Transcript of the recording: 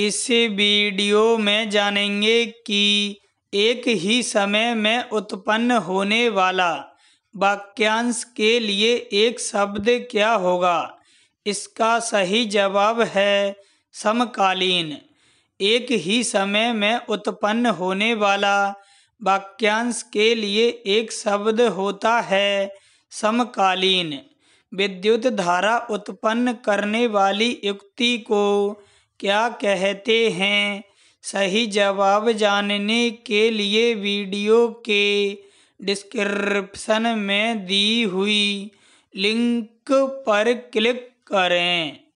इस वीडियो में जानेंगे कि एक ही समय में उत्पन्न होने वाला वाक्यांश के लिए एक शब्द क्या होगा इसका सही जवाब है समकालीन एक ही समय में उत्पन्न होने वाला वाक्यांश के लिए एक शब्द होता है समकालीन विद्युत धारा उत्पन्न करने वाली युक्ति को क्या कहते हैं सही जवाब जानने के लिए वीडियो के डिस्क्रिप्शन में दी हुई लिंक पर क्लिक करें